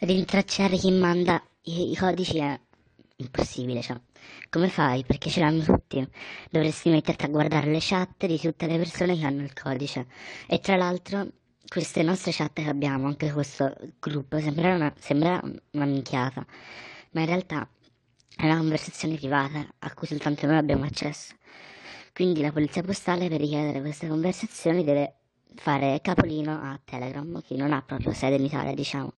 rintracciare chi manda i, i codici è impossibile, cioè. Come fai? Perché ce l'hanno tutti. Dovresti metterti a guardare le chat di tutte le persone che hanno il codice. E tra l'altro, queste nostre chat che abbiamo, anche questo gruppo, sembra una, sembra una minchiata, ma in realtà è una conversazione privata a cui soltanto noi abbiamo accesso. Quindi la polizia postale per richiedere queste conversazioni deve fare capolino a Telegram, chi non ha proprio sede in Italia, diciamo.